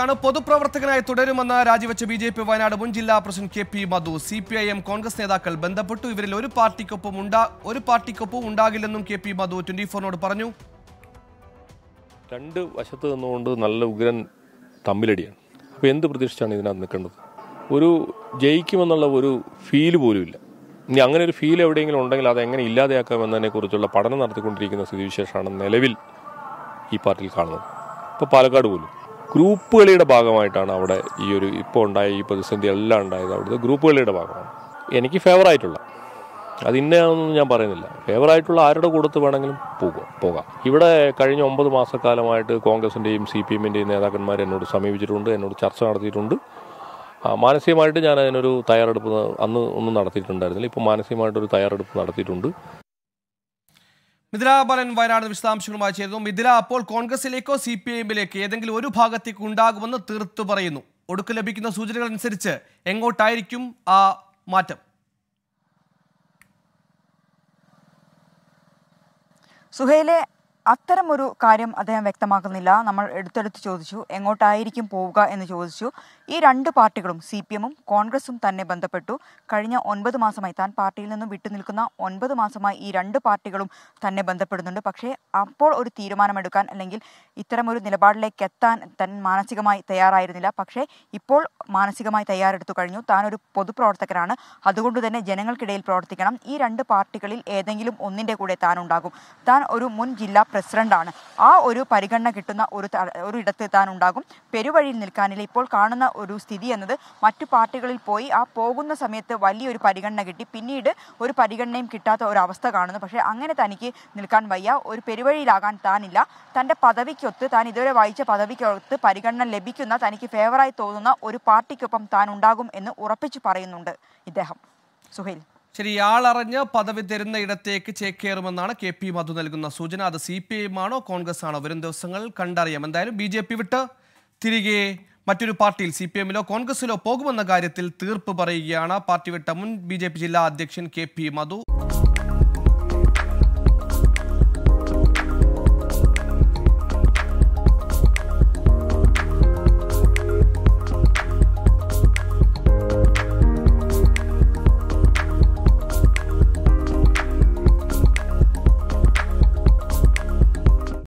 ാണ് പൊതുപ്രവർത്തകനായി തുടരുമെന്ന് രാജിവെച്ച ബി ജെ പി വയനാട് മുൻ ജില്ലാ president K P Madhu C P I M Congress നേതാക്കൾ ബന്ധപ്പെട്ടു ഇവരിൽ ഒരു പാർട്ടിക്കൊപ്പം ഉണ്ടാ ഒരു പാർട്ടിക്കൊപ്പം ഉണ്ടാകില്ലെന്നും കെ പി മധു ട്വന്റി ഫോറിനോട് പറഞ്ഞു രണ്ട് വശത്ത് നിന്നുകൊണ്ട് നല്ല ഉഗ്രൻ തമ്മിലടിയാണ് അപ്പോൾ എന്ത് പ്രതീക്ഷിച്ചാണ് ഇതിനകത്ത് നിൽക്കേണ്ടത് ഒരു ജയിക്കുമെന്നുള്ള ഒരു ഫീൽ പോലും ഇല്ല ഇനി അങ്ങനെ ഒരു ഫീൽ എവിടെയെങ്കിലും ഉണ്ടെങ്കിൽ അത് എങ്ങനെ കുറിച്ചുള്ള പഠനം നടത്തിക്കൊണ്ടിരിക്കുന്ന സ്ഥിതിവിശേഷമാണ് നിലവിൽ ഈ പാർട്ടിയിൽ കാണുന്നത് ഇപ്പോൾ പാലക്കാട് പോലും ഗ്രൂപ്പ് കളിയുടെ ഭാഗമായിട്ടാണ് അവിടെ ഈ ഒരു ഇപ്പോൾ ഉണ്ടായ ഈ പ്രതിസന്ധി എല്ലാം ഉണ്ടായത് അവിടുത്തെ ഗ്രൂപ്പ് കളിയുടെ ഭാഗമാണ് എനിക്ക് ഫേവറായിട്ടുള്ള അത് ഇന്നയാണെന്നൊന്നും ഞാൻ പറയുന്നില്ല ഫേവറായിട്ടുള്ള ആരുടെ കൂടത്ത് വേണമെങ്കിലും പോകുക പോകാം ഇവിടെ കഴിഞ്ഞ ഒമ്പത് മാസക്കാലമായിട്ട് കോൺഗ്രസിൻ്റെയും സി പി എമ്മിൻ്റെയും നേതാക്കന്മാർ എന്നോട് സമീപിച്ചിട്ടുണ്ട് എന്നോട് ചർച്ച നടത്തിയിട്ടുണ്ട് മാനസികമായിട്ട് ഞാൻ അതിനൊരു തയ്യാറെടുപ്പ് അന്ന് ഒന്നും നടത്തിയിട്ടുണ്ടായിരുന്നില്ല ഇപ്പോൾ മാനസികമായിട്ടൊരു തയ്യാറെടുപ്പ് നടത്തിയിട്ടുണ്ട് മിഥില ബാലൻ വയനാട് വിശദാംശങ്ങളുമായി ചേരുന്നു മിഥില അപ്പോൾ കോൺഗ്രസിലേക്കോ സി പി ഐഎമ്മിലേക്കോ ഏതെങ്കിലും ഒരു ഭാഗത്തേക്ക് ഉണ്ടാകുമെന്ന് തീർത്തു പറയുന്നു ഒടുക്ക് ലഭിക്കുന്ന സൂചനകൾ അനുസരിച്ച് എങ്ങോട്ടായിരിക്കും ആ മാറ്റം സുഹൈലെ അത്തരം ഒരു കാര്യം അദ്ദേഹം വ്യക്തമാക്കുന്നില്ല നമ്മൾ എടുത്തെടുത്ത് ചോദിച്ചു എങ്ങോട്ടായിരിക്കും പോവുക എന്ന് ചോദിച്ചു ഈ രണ്ട് പാർട്ടികളും സി പി എമ്മും കോൺഗ്രസും തന്നെ ബന്ധപ്പെട്ടു കഴിഞ്ഞ ഒൻപത് മാസമായി താൻ പാർട്ടിയിൽ നിന്നും വിട്ടുനിൽക്കുന്ന ഒൻപത് മാസമായി ഈ രണ്ട് പാർട്ടികളും തന്നെ ബന്ധപ്പെടുന്നുണ്ട് പക്ഷേ അപ്പോൾ ഒരു തീരുമാനമെടുക്കാൻ അല്ലെങ്കിൽ ഇത്തരമൊരു നിലപാടിലേക്ക് എത്താൻ താൻ മാനസികമായി തയ്യാറായിരുന്നില്ല പക്ഷേ ഇപ്പോൾ മാനസികമായി തയ്യാറെടുത്തു കഴിഞ്ഞു താൻ ഒരു പൊതുപ്രവർത്തകനാണ് അതുകൊണ്ട് തന്നെ ജനങ്ങൾക്കിടയിൽ പ്രവർത്തിക്കണം ഈ രണ്ട് പാർട്ടികളിൽ ഏതെങ്കിലും ഒന്നിൻ്റെ കൂടെ താൻ ഉണ്ടാകും താൻ ഒരു മുൻ ജില്ലാ പ്രസിഡന്റാണ് ആ ഒരു പരിഗണന കിട്ടുന്ന ഒരു ഒരു ഇടത്ത് താൻ ഉണ്ടാകും പെരുവഴിയിൽ നിൽക്കാനില്ല ഇപ്പോൾ കാണുന്ന ഒരു സ്ഥിതി എന്നത് മറ്റു പാർട്ടികളിൽ പോയി ആ പോകുന്ന സമയത്ത് വലിയൊരു പരിഗണന കിട്ടി പിന്നീട് ഒരു പരിഗണനയും കിട്ടാത്ത ഒരു അവസ്ഥ കാണുന്നു പക്ഷേ അങ്ങനെ തനിക്ക് നിൽക്കാൻ വയ്യ ഒരു പെരുവഴിയിലാകാൻ താനില്ല തൻ്റെ പദവിക്കൊത്ത് താൻ ഇതുവരെ വായിച്ച പദവിക്കൊത്ത് പരിഗണന ലഭിക്കുന്ന തനിക്ക് ഫേവറായി തോന്നുന്ന ഒരു പാർട്ടിക്കൊപ്പം താൻ ഉണ്ടാകും എന്ന് ഉറപ്പിച്ചു പറയുന്നുണ്ട് ഇദ്ദേഹം സുഹൈൽ ശരി ഇയാളറിഞ്ഞ് പദവി തരുന്ന ഇടത്തേക്ക് ചേക്കേറുമെന്നാണ് കെ പി മധു നൽകുന്ന സൂചന അത് സി പി ഐ ആണോ കോൺഗ്രസ് ആണോ വരും ദിവസങ്ങൾ കണ്ടറിയാം എന്തായാലും ബി ജെ പി വിട്ട് തിരികെ മറ്റൊരു പാർട്ടിയിൽ സി പി എമ്മിലോ കോൺഗ്രസിലോ പോകുമെന്ന കാര്യത്തിൽ തീർപ്പ് പറയുകയാണ് പാർട്ടി വിട്ട മുൻ ബി ജില്ലാ അധ്യക്ഷൻ കെ പി മധു